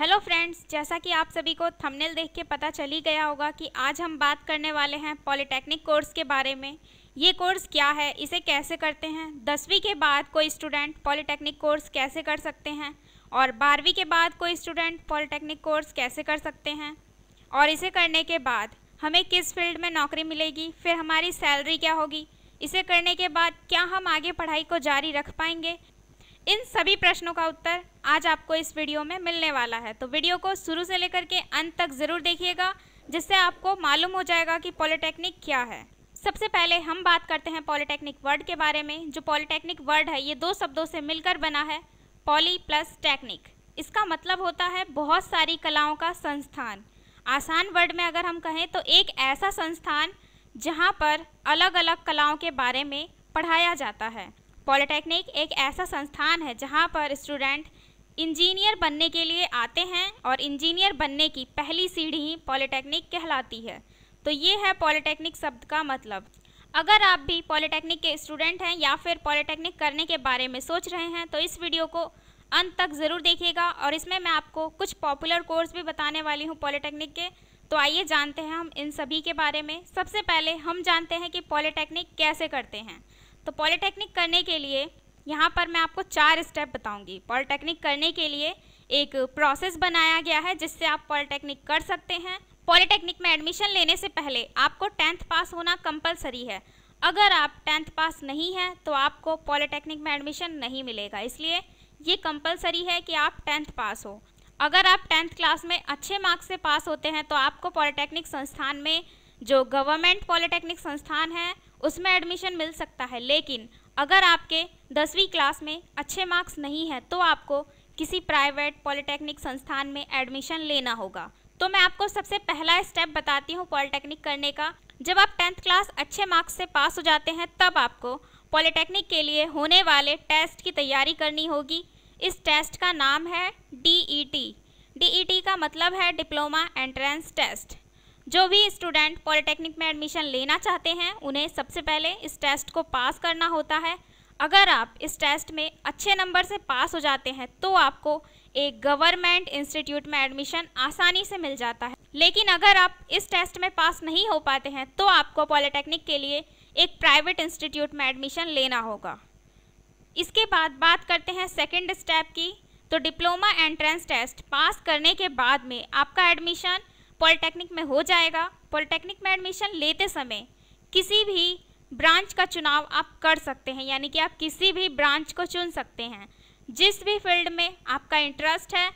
Hello friends जैसा कि आप सभी को थंबनेल देख के पता चली गया होगा कि आज हम बात करने वाले हैं पॉलिटेक्निक कोर्स के बारे में ये कोर्स क्या है इसे कैसे करते हैं दसवीं के बाद कोई स्टूडेंट पॉलिटेक्निक कोर्स कैसे कर सकते हैं और बारहवीं के बाद कोई स्टूडेंट पॉलिटेक्निक कोर्स कैसे कर सकते हैं और इसे करने के बाद हमें किस फील्ड में नौकरी मिलेगी फिर हमारी सैलरी क्या होगी इसे करने के बाद क्या हम आगे पढ़ाई को जारी रख पाएंगे इन सभी प्रश्नों का उत्तर आज आपको इस वीडियो में मिलने वाला है तो वीडियो को शुरू से लेकर के अंत तक ज़रूर देखिएगा जिससे आपको मालूम हो जाएगा कि पॉलिटेक्निक क्या है सबसे पहले हम बात करते हैं पॉलिटेक्निक वर्ड के बारे में जो पॉलिटेक्निक वर्ड है ये दो शब्दों से मिलकर बना है पॉली प्लस टेक्निक इसका मतलब होता है बहुत सारी कलाओं का संस्थान आसान वर्ड में अगर हम कहें तो एक ऐसा संस्थान जहाँ पर अलग अलग कलाओं के बारे में पढ़ाया जाता है पॉलिटेक्निक एक ऐसा संस्थान है जहाँ पर स्टूडेंट इंजीनियर बनने के लिए आते हैं और इंजीनियर बनने की पहली सीढ़ी पॉलिटेक्निक कहलाती है तो ये है पॉलिटेक्निक शब्द का मतलब अगर आप भी पॉलिटेक्निक के स्टूडेंट हैं या फिर पॉलिटेक्निक करने के बारे में सोच रहे हैं तो इस वीडियो को अंत तक ज़रूर देखिएगा और इसमें मैं आपको कुछ पॉपुलर कोर्स भी बताने वाली हूँ पॉलिटेक्निक के तो आइए जानते हैं हम इन सभी के बारे में सबसे पहले हम जानते हैं कि पॉलिटेक्निक कैसे करते हैं तो पॉलिटेक्निक करने के लिए यहाँ पर मैं आपको चार स्टेप बताऊँगी पॉलिटेक्निक करने के लिए एक प्रोसेस बनाया गया है जिससे आप पॉलिटेक्निक कर सकते हैं पॉलिटेक्निक में एडमिशन लेने से पहले आपको टेंथ पास होना कंपलसरी है अगर आप टेंथ पास नहीं हैं तो आपको पॉलिटेक्निक में एडमिशन नहीं मिलेगा इसलिए ये कंपलसरी है कि आप टेंथ पास हो अगर आप टेंथ क्लास में अच्छे मार्क्स से पास होते हैं तो आपको पॉलिटेक्निक संस्थान में जो गवर्नमेंट पॉलिटेक्निक संस्थान है उसमें एडमिशन मिल सकता है लेकिन अगर आपके दसवीं क्लास में अच्छे मार्क्स नहीं हैं तो आपको किसी प्राइवेट पॉलिटेक्निक संस्थान में एडमिशन लेना होगा तो मैं आपको सबसे पहला स्टेप बताती हूँ पॉलिटेक्निक करने का जब आप टेंथ क्लास अच्छे मार्क्स से पास हो जाते हैं तब आपको पॉलिटेक्निक के लिए होने वाले टेस्ट की तैयारी करनी होगी इस टेस्ट का नाम है D E T D E T का मतलब है डिप्लोमा एंट्रेंस टेस्ट जो भी स्टूडेंट पॉलिटेक्निक में एडमिशन लेना चाहते हैं उन्हें सबसे पहले इस टेस्ट को पास करना होता है अगर आप इस टेस्ट में अच्छे नंबर से पास हो जाते हैं तो आपको एक गवर्नमेंट इंस्टीट्यूट में एडमिशन आसानी से मिल जाता है लेकिन अगर आप इस टेस्ट में पास नहीं हो पाते हैं तो आपको पॉलिटेक्निक के लिए एक प्राइवेट इंस्टीट्यूट में एडमिशन लेना होगा इसके बाद बात करते हैं सेकेंड स्टेप की तो डिप्लोमा एंट्रेंस टेस्ट पास करने के बाद में आपका एडमिशन पॉलिटेक्निक में हो जाएगा पॉलिटेक्निक में एडमिशन लेते समय किसी भी ब्रांच का चुनाव आप कर सकते हैं यानी कि आप किसी भी ब्रांच को चुन सकते हैं जिस भी फील्ड में आपका इंटरेस्ट है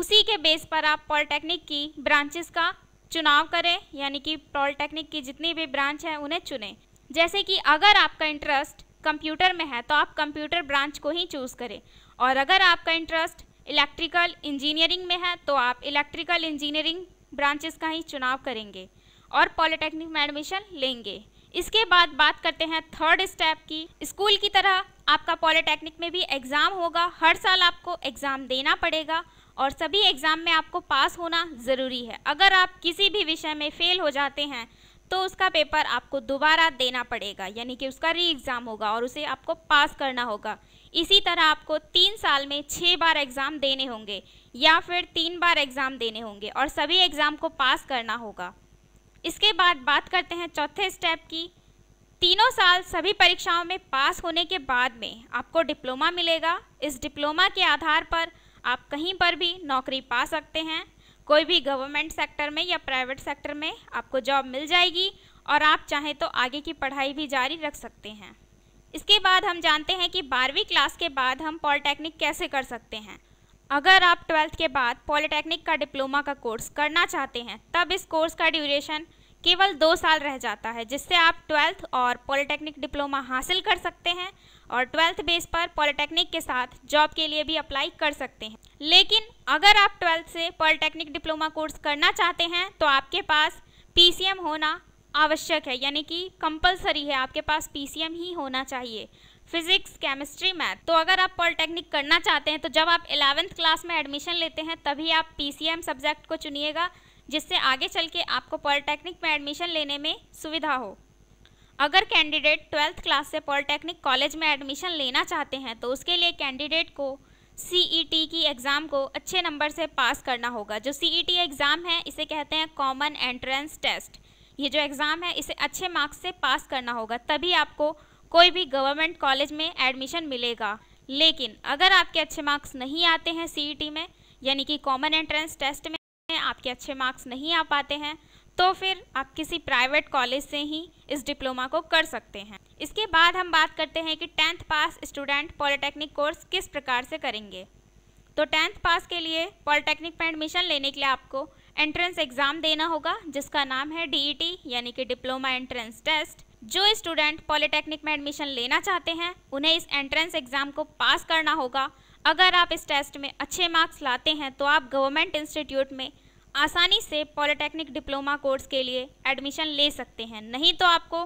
उसी के बेस पर आप पॉलिटेक्निक की ब्रांचेस का चुनाव करें यानी कि पॉलिटेक्निक की जितनी भी ब्रांच है उन्हें चुनें जैसे कि अगर आपका इंटरेस्ट कंप्यूटर में है तो आप कंप्यूटर ब्रांच को ही चूज़ करें और अगर आपका इंटरेस्ट इलेक्ट्रिकल इंजीनियरिंग में है तो आप इलेक्ट्रिकल इंजीनियरिंग ब्रांचेस का ही चुनाव करेंगे और पॉलिटेक्निक में एडमिशन लेंगे इसके बाद बात करते हैं थर्ड स्टेप की स्कूल की तरह आपका पॉलिटेक्निक में भी एग्ज़ाम होगा हर साल आपको एग्ज़ाम देना पड़ेगा और सभी एग्ज़ाम में आपको पास होना ज़रूरी है अगर आप किसी भी विषय में फ़ेल हो जाते हैं तो उसका पेपर आपको दोबारा देना पड़ेगा यानी कि उसका री एग्ज़ाम होगा और उसे आपको पास करना होगा इसी तरह आपको तीन साल में छः बार एग्ज़ाम देने होंगे या फिर तीन बार एग्ज़ाम देने होंगे और सभी एग्ज़ाम को पास करना होगा इसके बाद बात करते हैं चौथे स्टेप की तीनों साल सभी परीक्षाओं में पास होने के बाद में आपको डिप्लोमा मिलेगा इस डिप्लोमा के आधार पर आप कहीं पर भी नौकरी पा सकते हैं कोई भी गवर्नमेंट सेक्टर में या प्राइवेट सेक्टर में आपको जॉब मिल जाएगी और आप चाहें तो आगे की पढ़ाई भी जारी रख सकते हैं इसके बाद हम जानते हैं कि बारहवीं क्लास के बाद हम पॉलिटेक्निक कैसे कर सकते हैं अगर आप ट्वेल्थ के बाद पॉलिटेक्निक का डिप्लोमा का कोर्स करना चाहते हैं तब इस कोर्स का ड्यूरेशन केवल दो साल रह जाता है जिससे आप ट्वेल्थ और पॉलिटेक्निक डिप्लोमा हासिल कर सकते हैं और ट्वेल्थ बेस पर पॉलिटेक्निक के साथ जॉब के लिए भी अप्लाई कर सकते हैं लेकिन अगर आप ट्वेल्थ से पॉलिटेक्निक डिप्लोमा कोर्स करना चाहते हैं तो आपके पास पी होना आवश्यक है यानी कि कंपलसरी है आपके पास पी ही होना चाहिए फिजिक्स केमिस्ट्री मैथ तो अगर आप पॉलिटेक्निक करना चाहते हैं तो जब आप एलेवेंथ क्लास में एडमिशन लेते हैं तभी आप पी सब्जेक्ट को चुनिएगा जिससे आगे चल के आपको पॉलिटेक्निक में एडमिशन लेने में सुविधा हो अगर कैंडिडेट ट्वेल्थ क्लास से पॉलिटेक्निक कॉलेज में एडमिशन लेना चाहते हैं तो उसके लिए कैंडिडेट को सी e की एग्ज़ाम को अच्छे नंबर से पास करना होगा जो सी एग्ज़ाम e है इसे कहते हैं कॉमन एंट्रेंस टेस्ट ये जो एग्ज़ाम है इसे अच्छे मार्क्स से पास करना होगा तभी आपको कोई भी गवर्नमेंट कॉलेज में एडमिशन मिलेगा लेकिन अगर आपके अच्छे मार्क्स नहीं आते हैं सी में यानी कि कॉमन एंट्रेंस टेस्ट में आपके अच्छे मार्क्स नहीं आ पाते हैं तो फिर आप किसी प्राइवेट कॉलेज से ही इस डिप्लोमा को कर सकते हैं इसके बाद हम बात करते हैं कि tenth pass student polytechnic course किस प्रकार से करेंगे तो टेंथ पास के लिए पॉलिटेक्निक में एडमिशन लेने के लिए आपको एंट्रेंस एग्ज़ाम देना होगा जिसका नाम है डी e यानी कि डिप्लोमा एंट्रेंस टेस्ट जो स्टूडेंट पॉलिटेक्निक में एडमिशन लेना चाहते हैं उन्हें इस एंट्रेंस एग्ज़ाम को पास करना होगा अगर आप इस टेस्ट में अच्छे मार्क्स लाते हैं तो आप गवर्नमेंट इंस्टीट्यूट में आसानी से पॉलिटेक्निक डिप्लोमा कोर्स के लिए एडमिशन ले सकते हैं नहीं तो आपको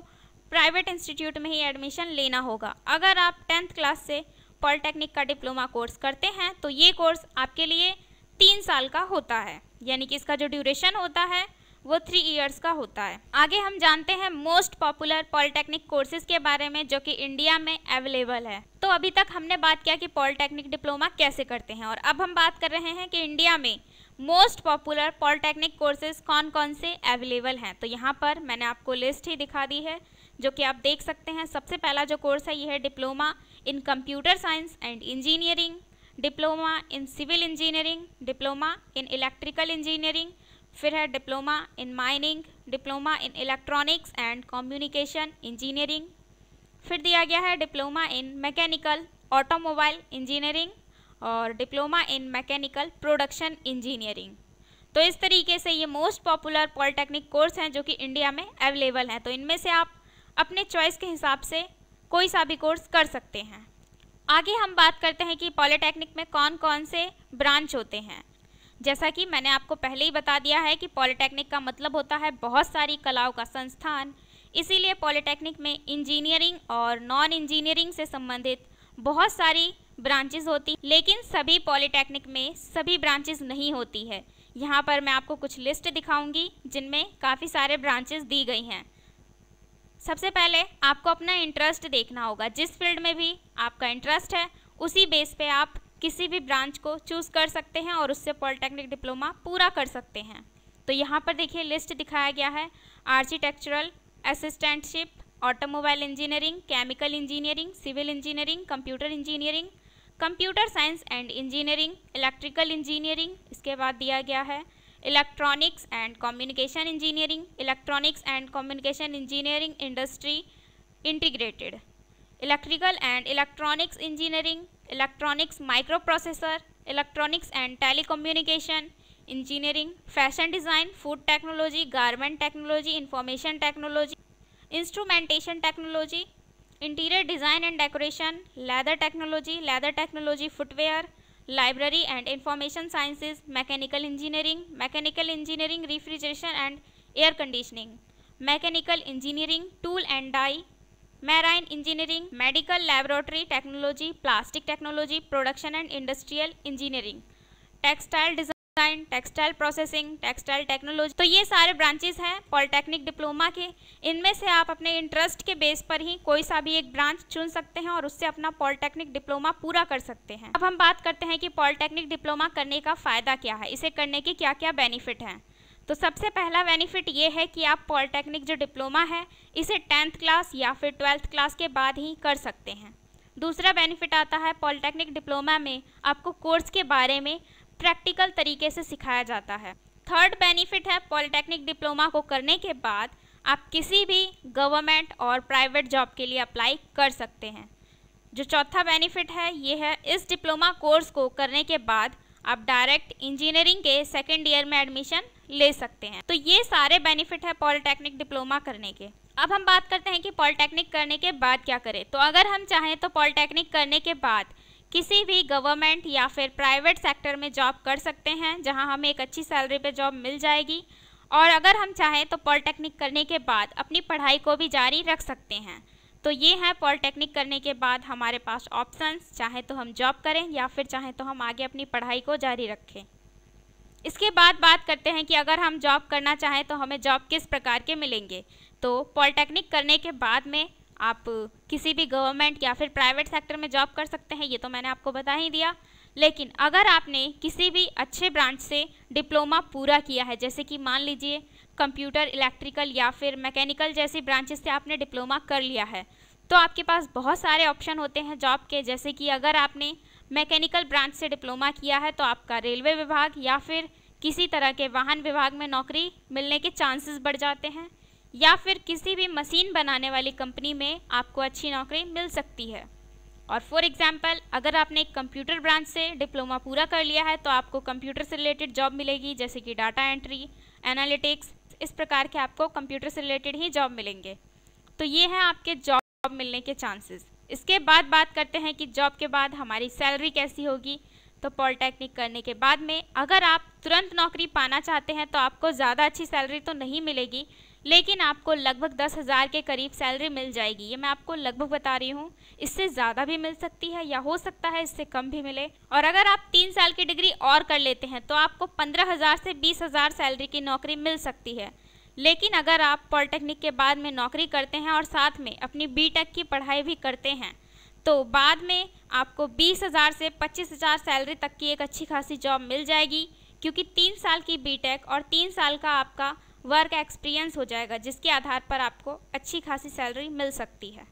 प्राइवेट इंस्टीट्यूट में ही एडमिशन लेना होगा अगर आप टेंथ क्लास से पॉलिटेक्निक का डिप्लोमा कोर्स करते हैं तो ये कोर्स आपके लिए तीन साल का होता है यानी कि इसका जो ड्यूरेशन होता है वो थ्री इयर्स का होता है आगे हम जानते हैं मोस्ट पॉपुलर पॉलिटेक्निक कोर्सेज के बारे में जो कि इंडिया में अवेलेबल है तो अभी तक हमने बात किया कि पॉलिटेक्निक डिप्लोमा कैसे करते हैं और अब हम बात कर रहे हैं कि इंडिया में मोस्ट पॉपुलर पॉलिटेक्निक कोर्सेज कौन कौन से अवेलेबल हैं तो यहाँ पर मैंने आपको लिस्ट ही दिखा दी है जो कि आप देख सकते हैं सबसे पहला जो कोर्स है ये है diploma in computer science and engineering diploma in civil engineering diploma in electrical engineering फिर है diploma in mining diploma in electronics and communication engineering फिर दिया गया है diploma in mechanical automobile engineering और diploma in mechanical production engineering तो इस तरीके से ये मोस्ट पॉपुलर पॉलिटेक्निक कोर्स हैं जो कि इंडिया में अवेलेबल हैं तो इनमें से आप अपने चॉइस के हिसाब से कोई सा भी कोर्स कर सकते हैं आगे हम बात करते हैं कि पॉलिटेक्निक में कौन कौन से ब्रांच होते हैं जैसा कि मैंने आपको पहले ही बता दिया है कि पॉलिटेक्निक का मतलब होता है बहुत सारी कलाओं का संस्थान इसीलिए पॉलिटेक्निक में इंजीनियरिंग और नॉन इंजीनियरिंग से संबंधित बहुत सारी ब्रांचेज होती लेकिन सभी पॉलिटेक्निक में सभी ब्रांचेज नहीं होती है यहाँ पर मैं आपको कुछ लिस्ट दिखाऊंगी जिनमें काफ़ी सारे ब्रांचेज दी गई हैं सबसे पहले आपको अपना इंटरेस्ट देखना होगा जिस फील्ड में भी आपका इंटरेस्ट है उसी बेस पे आप किसी भी ब्रांच को चूज़ कर सकते हैं और उससे पॉलिटेक्निक डिप्लोमा पूरा कर सकते हैं तो यहाँ पर देखिए लिस्ट दिखाया गया है architectural assistantship automobile engineering chemical engineering civil engineering computer engineering computer science and engineering electrical engineering इसके बाद दिया गया है electronics and communication engineering electronics and communication engineering industry integrated electrical and electronics engineering electronics microprocessor electronics and telecommunication engineering fashion design food technology garment technology information technology instrumentation technology interior design and decoration leather technology leather technology footwear library and information sciences, mechanical engineering, mechanical engineering, refrigeration and air conditioning, mechanical engineering, tool and die, marine engineering, medical laboratory technology, plastic technology, production and industrial engineering, textile design. Design textile processing textile technology तो ये सारे branches हैं polytechnic diploma के इनमें से आप अपने interest के बेस पर ही कोई सा भी एक ब्रांच चुन सकते हैं और उससे अपना पॉलिटेक्निक डिप्लोमा पूरा कर सकते हैं अब हम बात करते हैं कि पॉलिटेक्निक डिप्लोमा करने का फ़ायदा क्या है इसे करने के क्या क्या बेनिफिट हैं तो सबसे पहला बेनिफिट ये है कि आप पॉलिटेक्निक जो डिप्लोमा है इसे टेंथ क्लास या फिर ट्वेल्थ क्लास के बाद ही कर सकते हैं दूसरा बेनिफिट आता है पॉलिटेक्निक डिप्लोमा में आपको कोर्स के बारे में प्रैक्टिकल तरीके से सिखाया जाता है थर्ड बेनिफिट है पॉलिटेक्निक डिप्लोमा को करने के बाद आप किसी भी गवर्नमेंट और प्राइवेट जॉब के लिए अप्लाई कर सकते हैं जो चौथा बेनिफिट है ये है इस डिप्लोमा कोर्स को करने के बाद आप डायरेक्ट इंजीनियरिंग के सेकेंड ईयर में एडमिशन ले सकते हैं तो ये सारे बेनिफिट है पॉलिटेक्निक डिप्लोमा करने के अब हम बात करते हैं कि पॉलिटेक्निक करने के बाद क्या करें तो अगर हम चाहें तो पॉलिटेक्निक करने के बाद किसी भी गवर्नमेंट या फिर प्राइवेट सेक्टर में जॉब कर सकते हैं जहां हमें एक अच्छी सैलरी पे जॉब मिल जाएगी और अगर हम चाहें तो पॉलिटेक्निक करने के बाद अपनी पढ़ाई को भी जारी रख सकते हैं तो ये है पॉलिटेक्निक करने के बाद हमारे पास ऑप्शंस चाहे तो हम जॉब करें या फिर चाहें तो हम आगे अपनी पढ़ाई को जारी रखें इसके बाद बात करते हैं कि अगर हम जॉब करना चाहें तो हमें जॉब किस प्रकार के मिलेंगे तो पॉलिटेक्निक करने के बाद में आप किसी भी गवर्नमेंट या फिर प्राइवेट सेक्टर में जॉब कर सकते हैं ये तो मैंने आपको बता ही दिया लेकिन अगर आपने किसी भी अच्छे ब्रांच से डिप्लोमा पूरा किया है जैसे कि मान लीजिए कंप्यूटर इलेक्ट्रिकल या फिर मैकेनिकल जैसी ब्रांचेस से आपने डिप्लोमा कर लिया है तो आपके पास बहुत सारे ऑप्शन होते हैं जॉब के जैसे कि अगर आपने मैकेनिकल ब्रांच से डिप्लोमा किया है तो आपका रेलवे विभाग या फिर किसी तरह के वाहन विभाग में नौकरी मिलने के चांसेस बढ़ जाते हैं या फिर किसी भी मशीन बनाने वाली कंपनी में आपको अच्छी नौकरी मिल सकती है और फॉर एग्ज़ाम्पल अगर आपने एक कंप्यूटर ब्रांच से डिप्लोमा पूरा कर लिया है तो आपको कंप्यूटर से रिलेटेड जॉब मिलेगी जैसे कि डाटा एंट्री एनालिटिक्स इस प्रकार के आपको कंप्यूटर से रिलेटेड ही जॉब मिलेंगे तो ये हैं आपके जॉब मिलने के चांसेस इसके बाद बात करते हैं कि जॉब के बाद हमारी सैलरी कैसी होगी तो पॉलिटेक्निक करने के बाद में अगर आप तुरंत नौकरी पाना चाहते हैं तो आपको ज़्यादा अच्छी सैलरी तो नहीं मिलेगी लेकिन आपको लगभग दस हज़ार के करीब सैलरी मिल जाएगी ये मैं आपको लगभग बता रही हूँ इससे ज़्यादा भी मिल सकती है या हो सकता है इससे कम भी मिले और अगर आप तीन साल की डिग्री और कर लेते हैं तो आपको पंद्रह हज़ार से बीस हज़ार सैलरी की नौकरी मिल सकती है लेकिन अगर आप पॉलिटेक्निक के बाद में नौकरी करते हैं और साथ में अपनी बी की पढ़ाई भी करते हैं तो बाद में आपको बीस हज़ार से पच्चीस हज़ार सैलरी तक की एक अच्छी खासी जॉब मिल जाएगी क्योंकि तीन साल की बीटेक और तीन साल का आपका वर्क एक्सपीरियंस हो जाएगा जिसके आधार पर आपको अच्छी खासी सैलरी मिल सकती है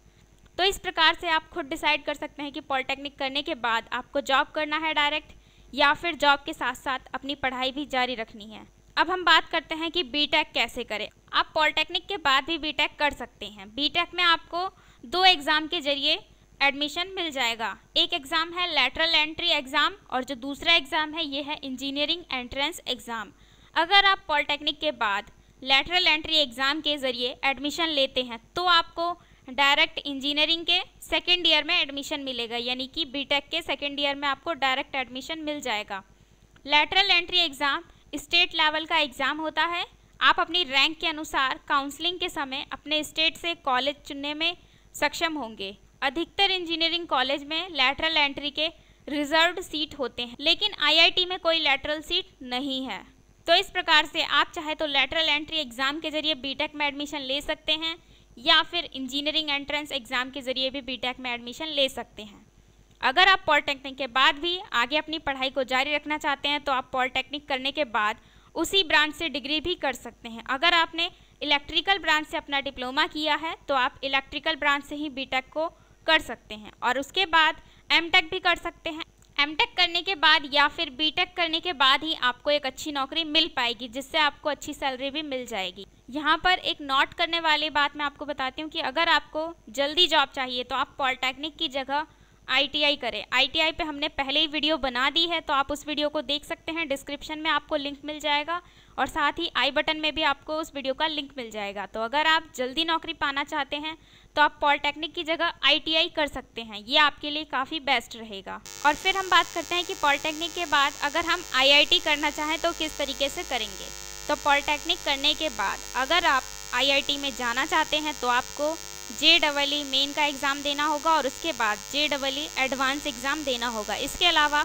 तो इस प्रकार से आप खुद डिसाइड कर सकते हैं कि पॉलिटेक्निक करने के बाद आपको जॉब करना है डायरेक्ट या फिर जॉब के साथ साथ अपनी पढ़ाई भी जारी रखनी है अब हम बात करते हैं कि बीटेक कैसे करें आप पॉलिटेक्निक के बाद भी बीटेक कर सकते हैं बीटेक में आपको दो एग्ज़ाम के जरिए एडमिशन मिल जाएगा एक एग्ज़ाम है लेटरल एंट्री एग्ज़ाम और जो दूसरा एग्ज़ाम है ये है इंजीनियरिंग एंट्रेंस एग्ज़ाम अगर आप पॉलिटेक्निक के बाद लेटरल एंट्री एग्ज़ाम के ज़रिए एडमिशन लेते हैं तो आपको डायरेक्ट इंजीनियरिंग के सेकेंड ईयर में एडमिशन मिलेगा यानी कि बीटेक के सेकेंड ईयर में आपको डायरेक्ट एडमिशन मिल जाएगा lateral entry exam state level का एग्ज़ाम होता है आप अपनी रैंक के अनुसार काउंसलिंग के समय अपने स्टेट से कॉलेज चुनने में सक्षम होंगे अधिकतर इंजीनियरिंग कॉलेज में लेटरल एंट्री के रिजर्व सीट होते हैं लेकिन आईआईटी में कोई लेटरल सीट नहीं है तो इस प्रकार से आप चाहे तो लेटरल एंट्री एग्ज़ाम के ज़रिए बीटेक में एडमिशन ले सकते हैं या फिर इंजीनियरिंग एंट्रेंस एग्ज़ाम के ज़रिए भी बीटेक में एडमिशन ले सकते हैं अगर आप पॉलिटेक्निक के बाद भी आगे अपनी पढ़ाई को जारी रखना चाहते हैं तो आप पॉलिटेक्निक करने के बाद उसी ब्रांच से डिग्री भी कर सकते हैं अगर आपने इलेक्ट्रिकल ब्रांच से अपना डिप्लोमा किया है तो आप इलेक्ट्रिकल ब्रांच से ही बी को कर सकते हैं और उसके बाद एम भी कर सकते हैं एम करने के बाद या फिर बी करने के बाद ही आपको एक अच्छी नौकरी मिल पाएगी जिससे आपको अच्छी सैलरी भी मिल जाएगी यहाँ पर एक नोट करने वाली बात मैं आपको बताती हूँ कि अगर आपको जल्दी जॉब चाहिए तो आप पॉलिटेक्निक की जगह आईटीआई करें आईटीआई पे हमने पहले ही वीडियो बना दी है तो आप उस वीडियो को देख सकते हैं डिस्क्रिप्शन में आपको लिंक मिल जाएगा और साथ ही आई बटन में भी आपको उस वीडियो का लिंक मिल जाएगा तो अगर आप जल्दी नौकरी पाना चाहते हैं तो आप पॉलिटेक्निक की जगह आईटीआई कर सकते हैं ये आपके लिए काफ़ी बेस्ट रहेगा और फिर हम बात करते हैं कि पॉलिटेक्निक के बाद अगर हम आई करना चाहें तो किस तरीके से करेंगे तो पॉलिटेक्निक करने के बाद अगर आप आई में जाना चाहते हैं तो आपको जे डबल ई मेन का एग्ज़ाम देना होगा और उसके बाद J double E advance exam देना होगा इसके अलावा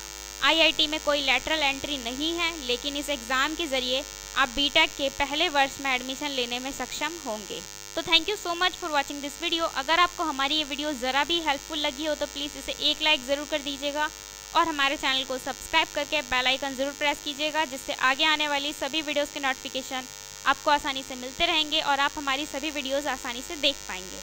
आईआईटी में कोई लेटरल एंट्री नहीं है लेकिन इस एग्ज़ाम के ज़रिए आप बीटेक के पहले वर्ष में एडमिशन लेने में सक्षम होंगे तो thank you so much for watching this video अगर आपको हमारी ये वीडियो ज़रा भी हेल्पफुल लगी हो तो प्लीज़ इसे एक लाइक ज़रूर कर दीजिएगा और हमारे चैनल को सब्सक्राइब करके बेल आइकन ज़रूर प्रेस कीजिएगा जिससे आगे आने वाली सभी वीडियोस के नोटिफिकेशन आपको आसानी से मिलते रहेंगे और आप हमारी सभी वीडियोस आसानी से देख पाएंगे